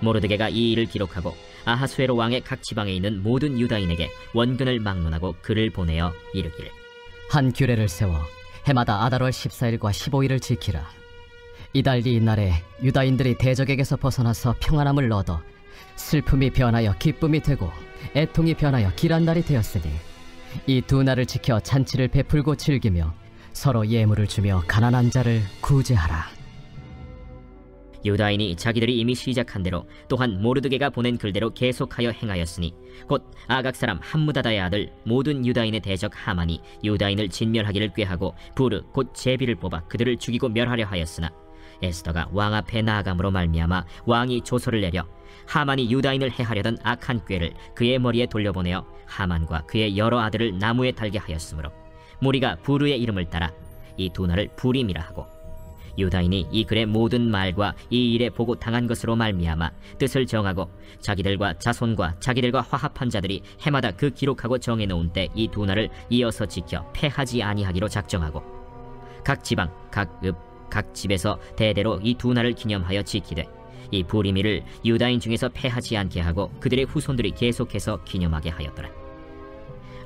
모르드게가 이 일을 기록하고 아하수에로 왕의 각 지방에 있는 모든 유다인에게 원근을 막론하고 글을 보내어 이르길한 규례를 세워 해마다 아달월 14일과 15일을 지키라 이달 이날에 유다인들이 대적에게서 벗어나서 평안함을 얻어 슬픔이 변하여 기쁨이 되고 애통이 변하여 길한 날이 되었으니 이 두 날을 지켜 잔치를 베풀고 즐기며 서로 예물을 주며 가난한 자를 구제하라. 유다인이 자기들이 이미 시작한 대로 또한 모르드게가 보낸 글대로 계속하여 행하였으니 곧 아각 사람 함무다다의 아들 모든 유다인의 대적 하만이 유다인을 진멸하기를 꾀하고 부르 곧 제비를 뽑아 그들을 죽이고 멸하려 하였으나 에스더가 왕 앞에 나아감으로 말미암아 왕이 조소를 내려 하만이 유다인을 해하려던 악한 꾀를 그의 머리에 돌려보내어 하만과 그의 여러 아들을 나무에 달게 하였으므로 무리가 부르의 이름을 따라 이 두 나를 부림이라 하고 유다인이 이 글의 모든 말과 이 일에 보고 당한 것으로 말미암아 뜻을 정하고 자기들과 자손과 자기들과 화합한 자들이 해마다 그 기록하고 정해놓은 때 이두나를 이어서 지켜 패하지 아니하기로 작정하고 각 지방, 각 읍, 각 집에서 대대로 이두나를 기념하여 지키되 이불임미를 유다인 중에서 패하지 않게 하고 그들의 후손들이 계속해서 기념하게 하였더라.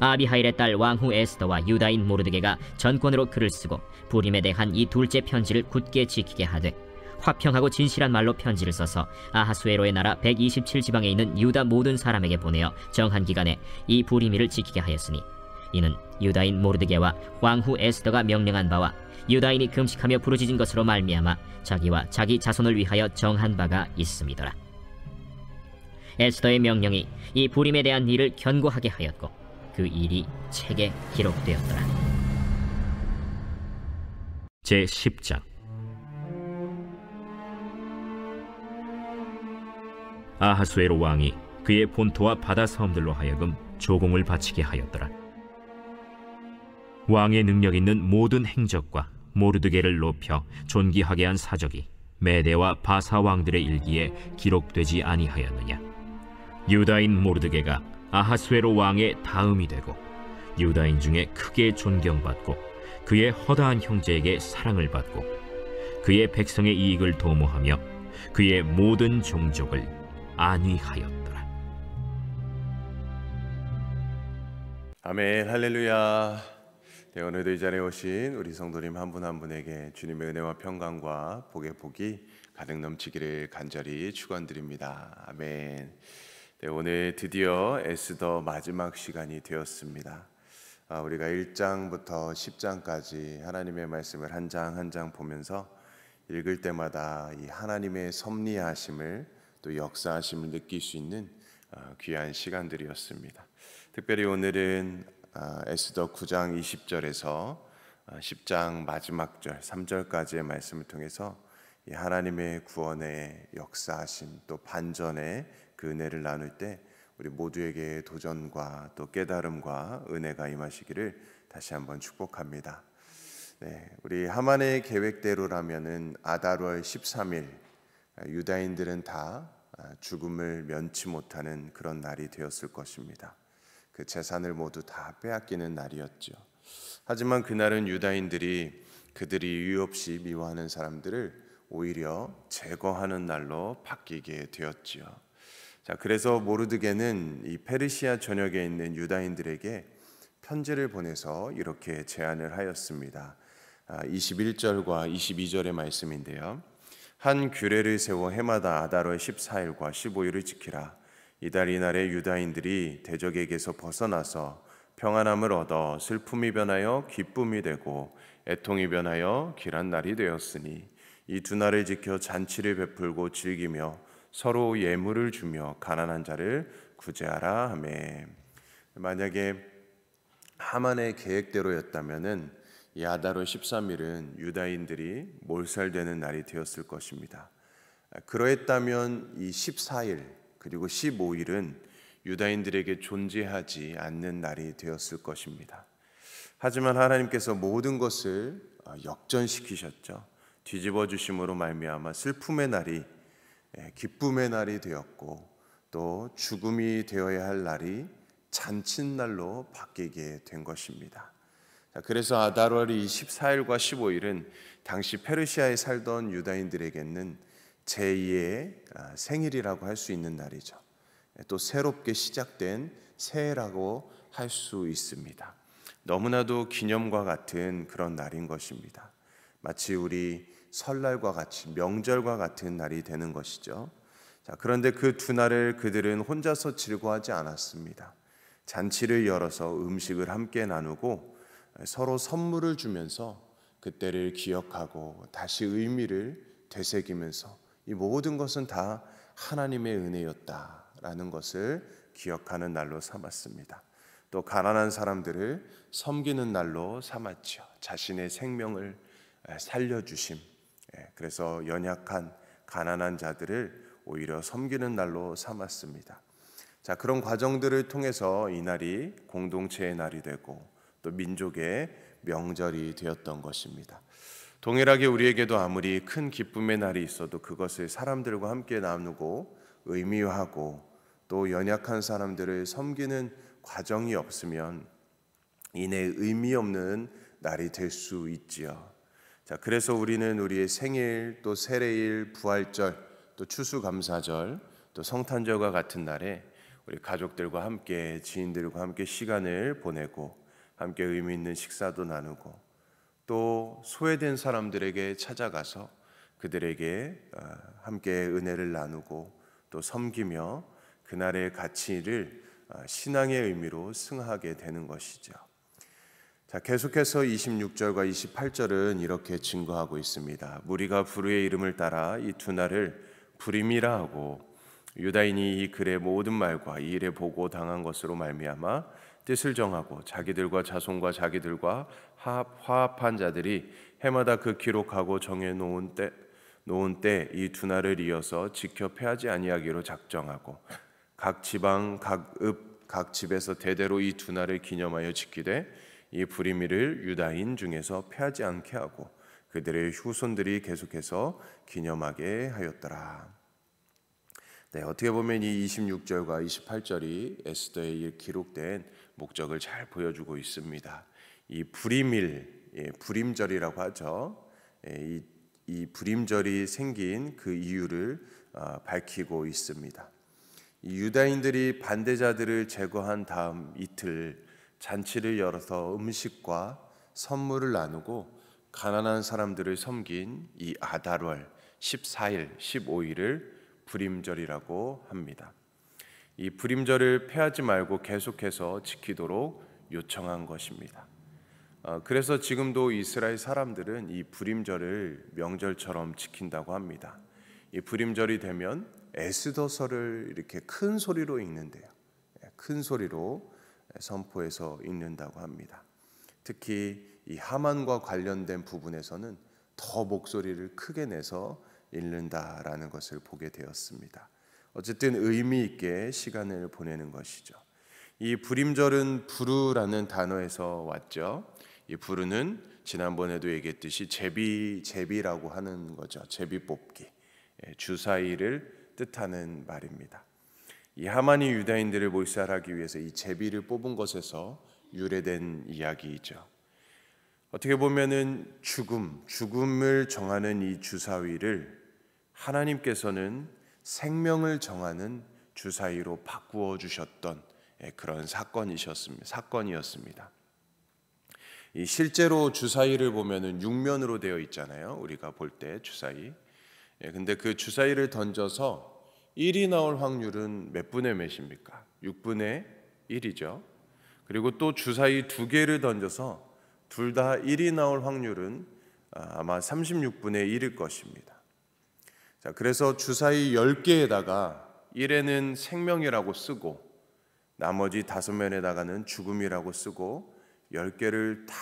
아비하일의 딸 왕후 에스더와 유다인 모르드게가 전권으로 글을 쓰고 부림에 대한 이 둘째 편지를 굳게 지키게 하되 화평하고 진실한 말로 편지를 써서 아하수에로의 나라 127지방에 있는 유다 모든 사람에게 보내어 정한 기간에 이부림이를 지키게 하였으니 이는 유다인 모르드게와 왕후 에스더가 명령한 바와 유다인이 금식하며 부르짖은 것으로 말미암아 자기와 자기 자손을 위하여 정한 바가 있음이더라. 에스더의 명령이 이 불임에 대한 일을 견고하게 하였고 그 일이 책에 기록되었더라. 제10장 아하수에로 왕이 그의 본토와 바다 섬들로 하여금 조공을 바치게 하였더라. 왕의 능력 있는 모든 행적과 모르드게를 높여 존귀하게 한 사적이 메대와 바사 왕들의 일기에 기록되지 아니하였느냐. 유다인 모르드게가 아하스웨로 왕의 다음이 되고 유다인 중에 크게 존경받고 그의 허다한 형제에게 사랑을 받고 그의 백성의 이익을 도모하며 그의 모든 종족을 안위하였더라. 아멘 할렐루야. 네, 오늘도 이 자리에 오신 우리 성도님 한 분한 한 분에게 주님의 은혜와 평강과 복의 복이 가득 넘치기를 간절히 축원드립니다. 아멘. 네, 오늘 드디어 에스더 마지막 시간이 되었습니다. 아, 우리가 1장부터 10장까지 하나님의 말씀을 한장 한장 한 장 보면서 읽을 때마다 이 하나님의 섭리하심을 또 역사하심을 느낄 수 있는 아, 귀한 시간들이었습니다. 특별히 오늘은 아, 에스더 9장 20절에서 10장 아, 마지막 절 3절까지의 말씀을 통해서 하나님의 구원의 역사하심 또 반전의 그 은혜를 나눌 때 우리 모두에게 도전과 또 깨달음과 은혜가 임하시기를 다시 한번 축복합니다. 네, 우리 하만의 계획대로라면은 아달월 13일 아, 유다인들은 다 아, 죽음을 면치 못하는 그런 날이 되었을 것입니다. 그 재산을 모두 다 빼앗기는 날이었죠. 하지만 그날은 유다인들이 그들이 이유 없이 미워하는 사람들을 오히려 제거하는 날로 바뀌게 되었지요. 자, 그래서 모르드게는 이 페르시아 전역에 있는 유다인들에게 편지를 보내서 이렇게 제안을 하였습니다. 21절과 아, 22절의 말씀인데요. 한 규례를 세워 해마다 아달월 14일과 15일을 지키라. 이달 이날에 유다인들이 대적에게서 벗어나서 평안함을 얻어 슬픔이 변하여 기쁨이 되고 애통이 변하여 길한 날이 되었으니 이 두 날을 지켜 잔치를 베풀고 즐기며 서로 예물을 주며 가난한 자를 구제하라 하매 만약에 하만의 계획대로였다면은 야다로 13일은 유다인들이 몰살되는 날이 되었을 것입니다. 그러했다면 이 14일 그리고 15일은 유다인들에게 존재하지 않는 날이 되었을 것입니다. 하지만 하나님께서 모든 것을 아, 역전시키셨죠. 뒤집어 주심으로 말미암아 슬픔의 날이 예, 기쁨의 날이 되었고 또 죽음이 되어야 할 날이 잔칫날로 바뀌게 된 것입니다. 그래서 아다월이 14일과 15일은 당시 페르시아에 살던 유다인들에게는 제2의 아, 생일이라고 할 수 있는 날이죠. 예, 또 새롭게 시작된 새해라고 할 수 있습니다. 너무나도 기념과 같은 그런 날인 것입니다. 마치 우리 설날과 같이 명절과 같은 날이 되는 것이죠. 자, 그런데 그 두 날을 그들은 혼자서 즐거워하지 않았습니다. 잔치를 열어서 음식을 함께 나누고 서로 선물을 주면서 그때를 기억하고 다시 의미를 되새기면서 이 모든 것은 다 하나님의 은혜였다라는 것을 기억하는 날로 삼았습니다. 또 가난한 사람들을 섬기는 날로 삼았지 자신의 생명을 살려주심, 예, 그래서 연약한 가난한 자들을 오히려 섬기는 날로 삼았습니다. 자, 그런 과정들을 통해서 이 날이 공동체의 날이 되고 또 민족의 명절이 되었던 것입니다. 동일하게 우리에게도 아무리 큰 기쁨의 날이 있어도 그것을 사람들과 함께 나누고 의미화하고 또 연약한 사람들을 섬기는 과정이 없으면 이내 의미 없는 날이 될 수 있지요. 자, 그래서 우리는 우리의 생일, 또 세례일, 부활절, 또 추수감사절, 또 성탄절과 같은 날에 우리 가족들과 함께 지인들과 함께 시간을 보내고 함께 의미 있는 식사도 나누고 또 소외된 사람들에게 찾아가서 그들에게 어, 함께 은혜를 나누고 또 섬기며 그날의 가치를 어, 신앙의 의미로 승하게 되는 것이죠. 자, 계속해서 26절과 28절은 이렇게 증거하고 있습니다. 무리가 부르의 이름을 따라 이 두 날을 불임이라 하고 유다인이 이 글의 모든 말과 이 일에 보고 당한 것으로 말미암아 뜻을 정하고 자기들과 자손과 자기들과 화합한 자들이 해마다 그 기록하고 정해 놓은 때 놓은 때 이두 날을 이어서 지켜 패하지 아니하기로 작정하고 각 지방 각읍각 집에서 대대로 이 두 날을 기념하여 지키되 이 불임이를 유다인 중에서 패하지 않게 하고 그들의 후손들이 계속해서 기념하게 하였더라. 네, 어떻게 보면 이 26절과 28절이 에스더에 기록된 목적을 잘 보여주고 있습니다. 이 불임일, 예, 불임절이라고 하죠. 예, 이, 이 불임절이 생긴 그 이유를 아, 밝히고 있습니다. 유다인들이 반대자들을 제거한 다음 이틀 잔치를 열어서 음식과 선물을 나누고 가난한 사람들을 섬긴 이 아달월 14일, 15일을 불임절이라고 합니다. 이 불임절을 폐하지 말고 계속해서 지키도록 요청한 것입니다. 어, 그래서 지금도 이스라엘 사람들은 이 불임절을 명절처럼 지킨다고 합니다. 이 불임절이 되면 에스더서를 이렇게 큰 소리로 읽는데요. 예, 큰 소리로 선포해서 읽는다고 합니다. 특히 이 하만과 관련된 부분에서는 더 목소리를 크게 내서 읽는다라는 것을 보게 되었습니다. 어쨌든 의미 있게 시간을 보내는 것이죠. 이 불임절은 부르라는 단어에서 왔죠. 이 부르는 지난번에도 얘기했듯이 제비 제비라고 하는 거죠. 제비 뽑기. 예, 주사위를 뜻하는 말입니다. 이 하만이 유다인들을 몰살하기 위해서 이 제비를 뽑은 것에서 유래된 이야기이죠. 어떻게 보면은 죽음, 죽음을 정하는 이 주사위를 하나님께서는 생명을 정하는 주사위로 바꾸어 주셨던 예, 그런 사건이셨습니다. 사건이었습니다. 이 실제로 주사위를 보면은 육면으로 되어 있잖아요. 우리가 볼 때 주사위. 예, 근데 그 주사위를 던져서 1이 나올 확률은 몇 분의 몇입니까? 6분의 1이죠. 그리고 또 주사위 두 개를 던져서 둘 다 1이 나올 확률은 아, 아마 36분의 1일 것입니다. 자, 그래서 주사위 10개에다가 1에는 생명이라고 쓰고 나머지 다섯 면에다가는 죽음이라고 쓰고 10개를 다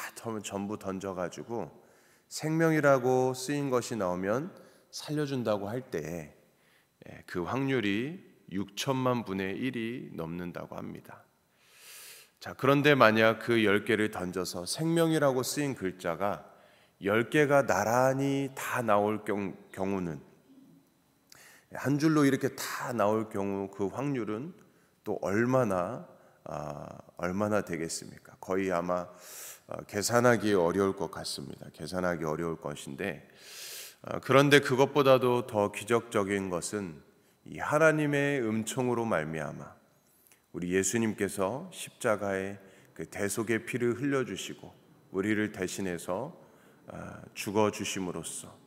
전부 던져 가지고 생명이라고 쓰인 것이 나오면 살려준다고 할때 예, 그 확률이 6천만 분의 1이 넘는다고 합니다. 자, 그런데 만약 그 10개를 던져서 생명이라고 쓰인 글자가 10개가 나란히 다 나올 경, 경우는 예, 한 줄로 이렇게 다 나올 경우 그 확률은 또 얼마나 아, 얼마나 되겠습니까? 거의 아마 어, 계산하기 어려울 것 같습니다. 계산하기 어려울 것인데 아, 그런데 그것보다도 더 기적적인 것은 이 하나님의 음총으로 말미암아 우리 예수님께서 십자가에 그 대속의 피를 흘려 주시고 우리를 대신해서 아, 죽어 주심으로써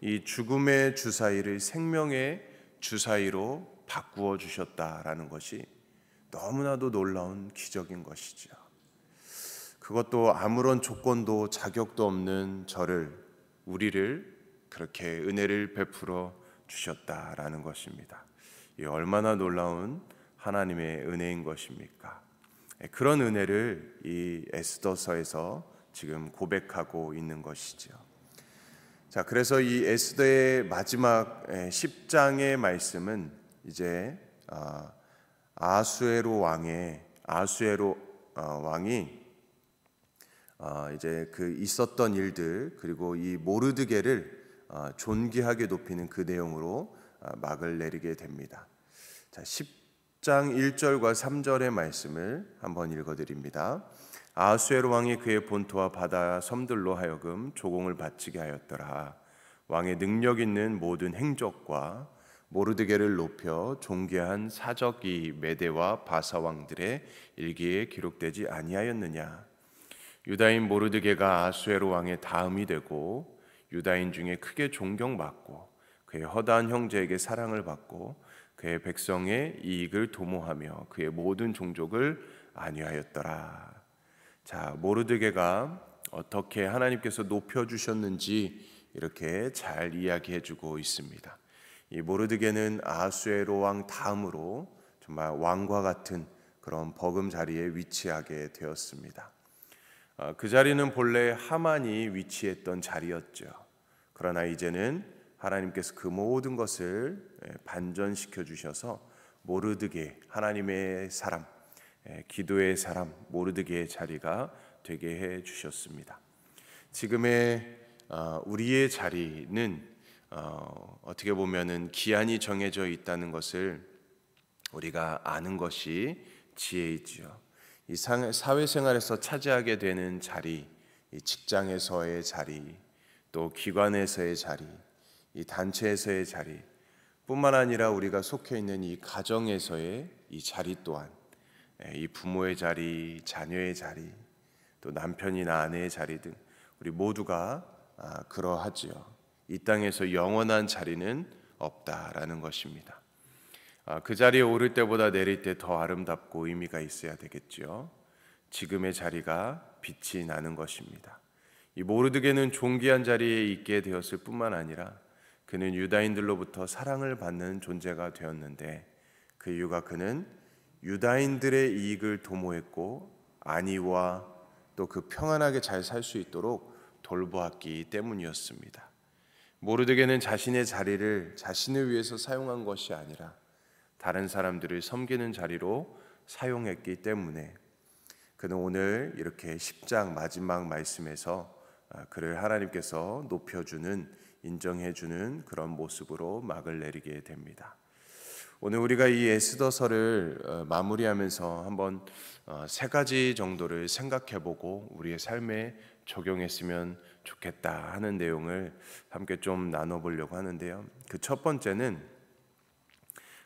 이 죽음의 주사위를 생명의 주사위로 바꾸어 주셨다라는 것이 너무나도 놀라운 기적인 것이지요. 그것도 아무런 조건도 자격도 없는 저를 우리를 그렇게 은혜를 베풀어 주셨다라는 것입니다. 이 얼마나 놀라운 하나님의 은혜인 것입니까? 예, 그런 은혜를 이 에스더서에서 지금 고백하고 있는 것이죠. 자, 그래서 이 에스더의 마지막 10장의 예, 말씀은 이제 아, 아수에로 왕의 아수에로 어, 왕이 어, 이제 그 있었던 일들 그리고 이 모르드게를 어, 존귀하게 높이는 그 내용으로 어, 막을 내리게 됩니다. 자, 10장 1절과 3절의 말씀을 한번 읽어드립니다. 아수에로 왕이 그의 본토와 바다 섬들로 하여금 조공을 바치게 하였더라. 왕의 능력 있는 모든 행적과 모르드게를 높여 존귀한 사적이 메대와 바사 왕들의 일기에 기록되지 아니하였느냐. 유다인 모르드게가 아수에로 왕의 다음이 되고 유다인 중에 크게 존경받고 그의 허다한 형제에게 사랑을 받고 그의 백성의 이익을 도모하며 그의 모든 종족을 안위하였더라. 자, 모르드게가 어떻게 하나님께서 높여 주셨는지 이렇게 잘 이야기해 주고 있습니다. 이 모르드게는 아수에로 왕 다음으로 정말 왕과 같은 그런 버금자리에 위치하게 되었습니다. 어, 그 자리는 본래 하만이 위치했던 자리였죠. 그러나 이제는 하나님께서 그 모든 것을 예, 반전시켜 주셔서 모르드게 하나님의 사람, 예, 기도의 사람, 모르드게의 자리가 되게 해 주셨습니다. 지금의 어, 우리의 자리는 어, 어떻게 보면은 기한이 정해져 있다는 것을 우리가 아는 것이 지혜이지요. 이 사회생활에서 차지하게 되는 자리, 직장에서의 자리, 또 기관에서의 자리, 이 단체에서의 자리 뿐만 아니라 우리가 속해 있는 이 가정에서의 이 자리 또한 예, 이 부모의 자리, 자녀의 자리, 또 남편이나 아내의 자리 등 우리 모두가 아, 그러하지요. 이 땅에서 영원한 자리는 없다라는 것입니다. 아, 그 자리에 오를 때보다 내릴 때 더 아름답고 의미가 있어야 되겠지요. 지금의 자리가 빛이 나는 것입니다. 이 모르드게는 존귀한 자리에 있게 되었을 뿐만 아니라 그는 유다인들로부터 사랑을 받는 존재가 되었는데 그 이유가 그는 유다인들의 이익을 도모했고 안위와 또 그 평안하게 잘 살 수 있도록 돌보았기 때문이었습니다. 모르드게는 자신의 자리를 자신을 위해서 사용한 것이 아니라 다른 사람들을 섬기는 자리로 사용했기 때문에 그는 오늘 이렇게 10장 마지막 말씀에서 아, 그를 하나님께서 높여주는 인정해주는 그런 모습으로 막을 내리게 됩니다. 오늘 우리가 이 에스더서를 어, 마무리하면서 한번 어, 세 가지 정도를 생각해보고 우리의 삶에 적용했으면 좋겠다 하는 내용을 함께 좀 나눠보려고 하는데요. 그 첫 번째는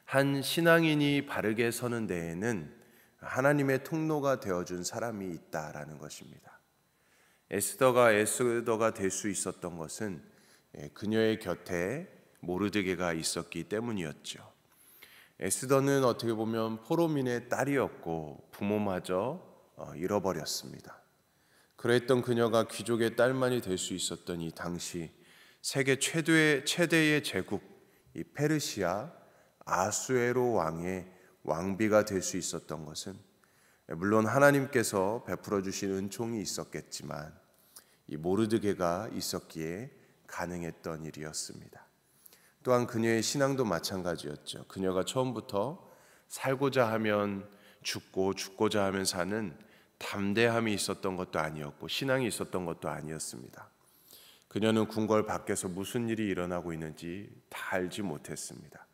한 신앙인이 바르게 서는 데에는 하나님의 통로가 되어준 사람이 있다라는 것입니다. 에스더가 에스더가 될 수 있었던 것은 예, 그녀의 곁에 모르드게가 있었기 때문이었죠. 에스더는 어떻게 보면 포로민의 딸이었고 부모마저 어, 잃어버렸습니다. 그랬던 그녀가 귀족의 딸만이 될 수 있었던 이 당시 세계 최대 최대의 제국 이 페르시아 아수에로 왕의 왕비가 될 수 있었던 것은 예, 물론 하나님께서 베풀어 주신 은총이 있었겠지만 이 모르드게가 있었기에 가능했던 일이었습니다. 또한 그녀의 신앙도 마찬가지였죠. 그녀가 처음부터 살고자 하면 죽고 죽고자 하면 사는 담대함이 있었던 것도 아니었고 신앙이 있었던 것도 아니었습니다. 그녀는 궁궐 밖에서 무슨 일이 일어나고 있는지 다 알지 못했습니다.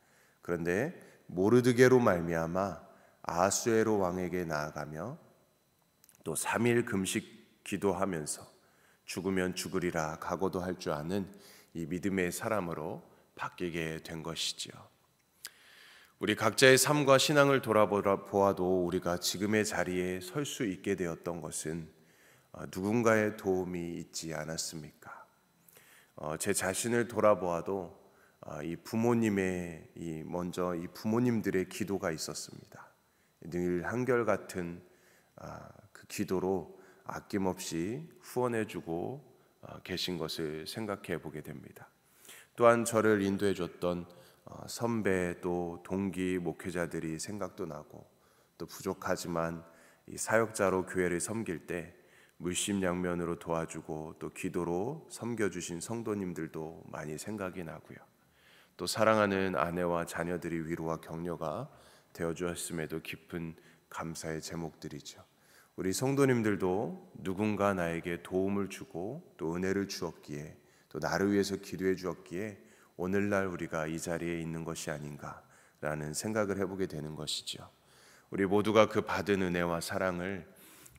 그런데 모르드게로 말미암아 아수에로 왕에게 나아가며 또 3일 금식 기도하면서 죽으면 죽으리라 각오도 할 줄 아는 이 믿음의 사람으로 바뀌게 된 것이지요. 우리 각자의 삶과 신앙을 돌아보아도 우리가 지금의 자리에 설 수 있게 되었던 것은 어, 누군가의 도움이 있지 않았습니까? 어, 제 자신을 돌아보아도 어, 이 부모님의 이 먼저 이 부모님들의 기도가 있었습니다. 늘 한결같은 아, 그 기도로 아낌없이 후원해주고 아, 계신 것을 생각해 보게 됩니다. 또한 저를 인도해 줬던 어, 선배 또 동기 목회자들이 생각도 나고 또 부족하지만 사역자로 교회를 섬길 때 물심양면으로 도와주고 또 기도로 섬겨주신 성도님들도 많이 생각이 나고요. 또 사랑하는 아내와 자녀들이 위로와 격려가 되어 주었음에도 깊은 감사의 제목들이죠. 우리 성도님들도 누군가 나에게 도움을 주고 또 은혜를 주었기에 또 나를 위해서 기도해 주었기에 오늘날 우리가 이 자리에 있는 것이 아닌가라는 생각을 해보게 되는 것이죠. 우리 모두가 그 받은 은혜와 사랑을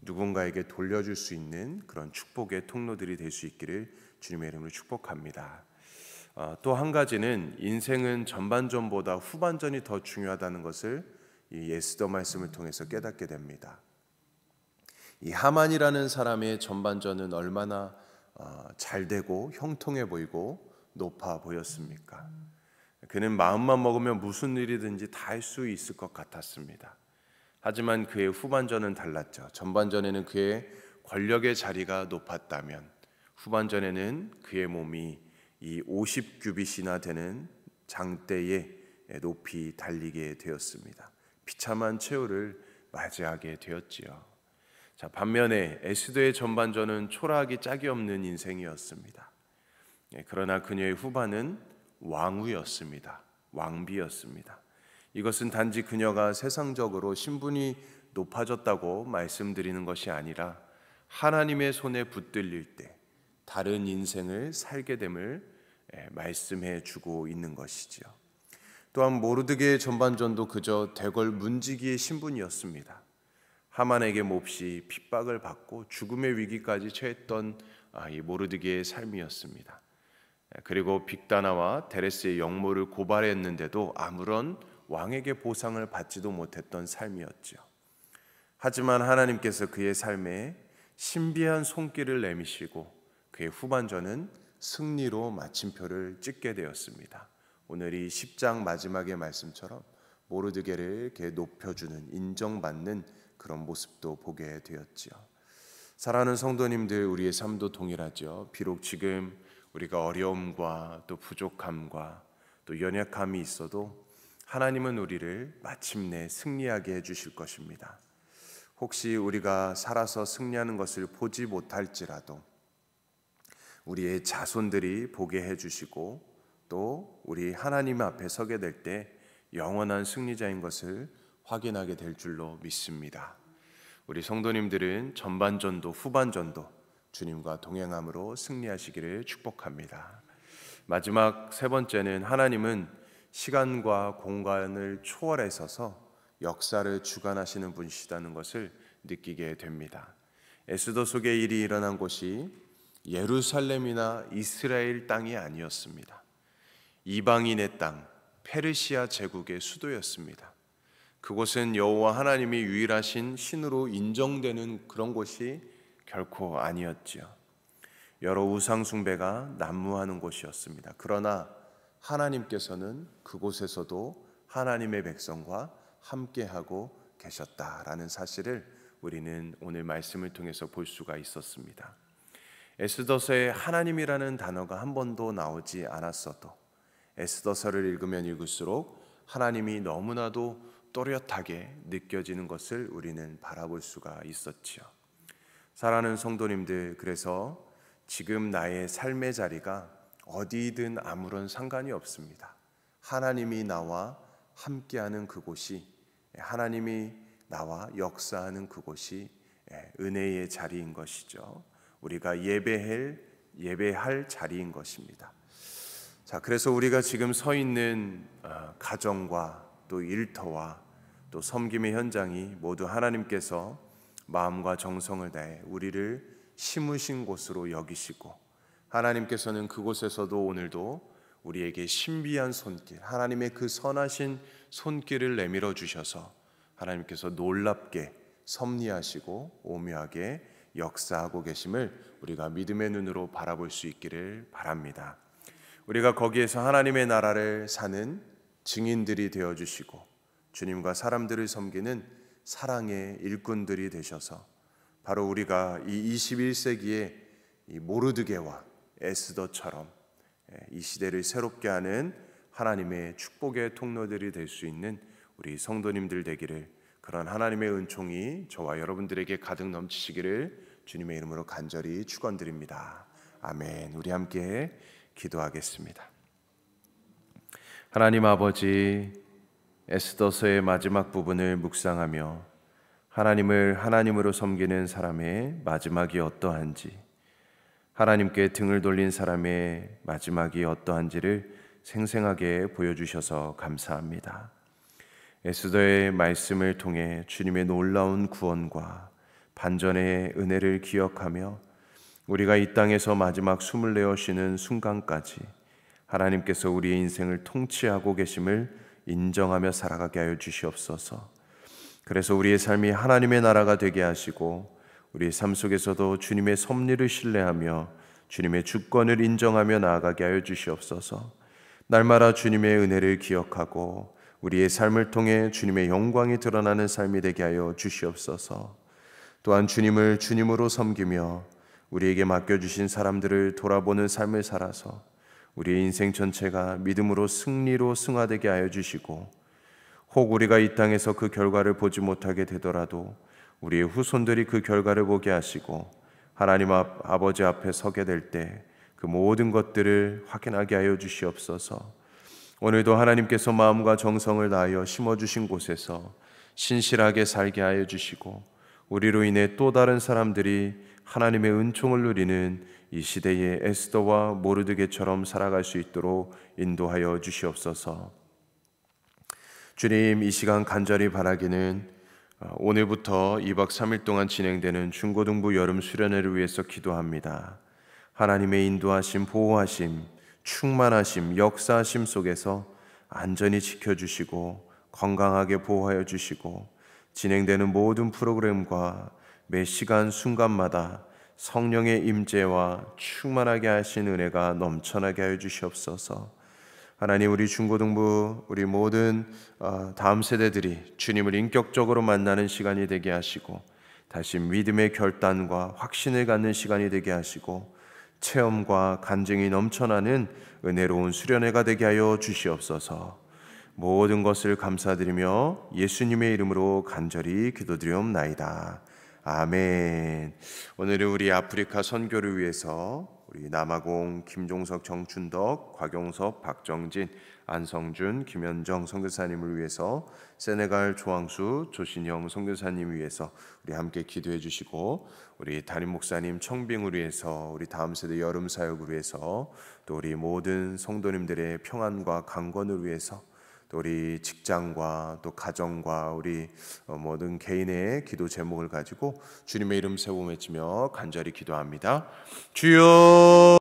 누군가에게 돌려줄 수 있는 그런 축복의 통로들이 될 수 있기를 주님의 이름으로 축복합니다. 아, 또한 가지는 인생은 전반전보다 후반전이 더 중요하다는 것을 이 예수도 말씀을 통해서 깨닫게 됩니다. 이 하만이라는 사람의 전반전은 얼마나 아, 잘 되고 형통해 보이고 높아 보였습니까? 그는 마음만 먹으면 무슨 일이든지 다 할 수 있을 것 같았습니다. 하지만 그의 후반전은 달랐죠. 전반전에는 그의 권력의 자리가 높았다면 후반전에는 그의 몸이 이 50규빗이나 되는 장대에 높이 달리게 되었습니다. 비참한 최후를 맞이하게 되었지요. 자, 반면에 에스더의 전반전은 초라하기 짝이 없는 인생이었습니다. 예, 그러나 그녀의 후반은 왕후였습니다. 왕비였습니다. 이것은 단지 그녀가 세상적으로 신분이 높아졌다고 말씀드리는 것이 아니라 하나님의 손에 붙들릴 때 다른 인생을 살게 됨을 예, 말씀해 주고 있는 것이지요. 또한 모르드게 전반전도 그저 대궐 문지기의 신분이었습니다. 하만에게 몹시 핍박을 받고 죽음의 위기까지 처했던 아, 이 모르드게의 삶이었습니다. 예, 그리고 빅다나와 데레스의 영모를 고발했는데도 아무런 왕에게 보상을 받지도 못했던 삶이었죠. 하지만 하나님께서 그의 삶에 신비한 손길을 내미시고 그의 후반전은 승리로 마침표를 찍게 되었습니다. 오늘 이 10장 마지막의 말씀처럼 모르드게를 높여주는 인정받는 그런 모습도 보게 되었지요. 사랑하는 성도님들 우리의 삶도 동일하죠. 비록 지금 우리가 어려움과 또 부족함과 또 연약함이 있어도 하나님은 우리를 마침내 승리하게 해주실 것입니다. 혹시 우리가 살아서 승리하는 것을 보지 못할지라도 우리의 자손들이 보게 해주시고 또 우리 하나님 앞에 서게 될 때 영원한 승리자인 것을 확인하게 될 줄로 믿습니다. 우리 성도님들은 전반전도 후반전도 주님과 동행함으로 승리하시기를 축복합니다. 마지막 세 번째는 하나님은 시간과 공간을 초월해서서 역사를 주관하시는 분이시다는 것을 느끼게 됩니다. 에스더 속의 일이 일어난 곳이 예루살렘이나 이스라엘 땅이 아니었습니다. 이방인의 땅, 페르시아 제국의 수도였습니다. 그곳은 여호와 하나님이 유일하신 신으로 인정되는 그런 곳이 결코 아니었지요. 여러 우상 숭배가 난무하는 곳이었습니다. 그러나 하나님께서는 그곳에서도 하나님의 백성과 함께하고 계셨다라는 사실을 우리는 오늘 말씀을 통해서 볼 수가 있었습니다. 에스더서에 하나님이라는 단어가 한 번도 나오지 않았어도 에스더서를 읽으면 읽을수록 하나님이 너무나도 또렷하게 느껴지는 것을 우리는 바라볼 수가 있었지요. 사랑하는 성도님들, 그래서 지금 나의 삶의 자리가 어디든 아무런 상관이 없습니다. 하나님이 나와 함께하는 그곳이 하나님이 나와 역사하는 그곳이 예, 은혜의 자리인 것이죠. 우리가 예배할 예배할 자리인 것입니다. 자, 그래서 우리가 지금 서 있는 어, 가정과 또 일터와 또 섬김의 현장이 모두 하나님께서 마음과 정성을 다해 우리를 심으신 곳으로 여기시고 하나님께서는 그곳에서도 오늘도 우리에게 신비한 손길, 하나님의 그 선하신 손길을 내밀어 주셔서 하나님께서 놀랍게 섭리하시고 오묘하게 역사하고 계심을 우리가 믿음의 눈으로 바라볼 수 있기를 바랍니다. 우리가 거기에서 하나님의 나라를 사는 증인들이 되어 주시고 주님과 사람들을 섬기는 사랑의 일꾼들이 되셔서 바로 우리가 이 21세기에 이 모르드게와 에스더처럼 예, 이 시대를 새롭게 하는 하나님의 축복의 통로들이 될 수 있는 우리 성도님들 되기를 그런 하나님의 은총이 저와 여러분들에게 가득 넘치시기를 주님의 이름으로 간절히 축원드립니다. 아멘. 우리 함께 기도하겠습니다. 하나님 아버지 에스더서의 마지막 부분을 묵상하며 하나님을 하나님으로 섬기는 사람의 마지막이 어떠한지 하나님께 등을 돌린 사람의 마지막이 어떠한지를 생생하게 보여주셔서 감사합니다. 에스더의 말씀을 통해 주님의 놀라운 구원과 반전의 은혜를 기억하며 우리가 이 땅에서 마지막 숨을 내어 쉬는 순간까지 하나님께서 우리의 인생을 통치하고 계심을 인정하며 살아가게 하여 주시옵소서. 그래서 우리의 삶이 하나님의 나라가 되게 하시고 우리의 삶 속에서도 주님의 섭리를 신뢰하며 주님의 주권을 인정하며 나아가게 하여 주시옵소서. 날마다 주님의 은혜를 기억하고 우리의 삶을 통해 주님의 영광이 드러나는 삶이 되게 하여 주시옵소서. 또한 주님을 주님으로 섬기며 우리에게 맡겨주신 사람들을 돌아보는 삶을 살아서 우리의 인생 전체가 믿음으로 승리로 승화되게 하여 주시고 혹 우리가 이 땅에서 그 결과를 보지 못하게 되더라도 우리의 후손들이 그 결과를 보게 하시고 하나님 앞, 아버지 앞에 서게 될 때 그 모든 것들을 확인하게 하여 주시옵소서 오늘도 하나님께서 마음과 정성을 다하여 심어주신 곳에서 신실하게 살게 하여 주시고 우리로 인해 또 다른 사람들이 하나님의 은총을 누리는 이 시대의 에스더와 모르드게처럼 살아갈 수 있도록 인도하여 주시옵소서. 주님, 이 시간 간절히 바라기는 어, 오늘부터 2박 3일 동안 진행되는 중고등부 여름 수련회를 위해서 기도합니다. 하나님의 인도하심, 보호하심, 충만하심, 역사하심 속에서 안전히 지켜주시고 건강하게 보호하여 주시고 진행되는 모든 프로그램과 매 시간 순간마다 성령의 임재와 충만하게 하신 은혜가 넘쳐나게 하여 주시옵소서. 하나님 우리 중고등부 우리 모든 어, 다음 세대들이 주님을 인격적으로 만나는 시간이 되게 하시고 다시 믿음의 결단과 확신을 갖는 시간이 되게 하시고 체험과 간증이 넘쳐나는 은혜로운 수련회가 되게 하여 주시옵소서. 모든 것을 감사드리며 예수님의 이름으로 간절히 기도드리옵나이다. 아멘. 오늘은 우리 아프리카 선교를 위해서 우리 남아공 김종석, 정춘덕, 곽용섭, 박정진, 안성준, 김현정 선교사님을 위해서 세네갈 조항수, 조신영 선교사님 위해서 우리 함께 기도해 주시고 우리 담임 목사님 청빙을 위해서 우리 다음 세대 여름 사역을 위해서 또 우리 모든 성도님들의 평안과 강건을 위해서 또 우리 직장과 또 가정과 우리 어, 모든 개인의 기도 제목을 가지고 주님의 이름 세워 외치며 간절히 기도합니다. 주여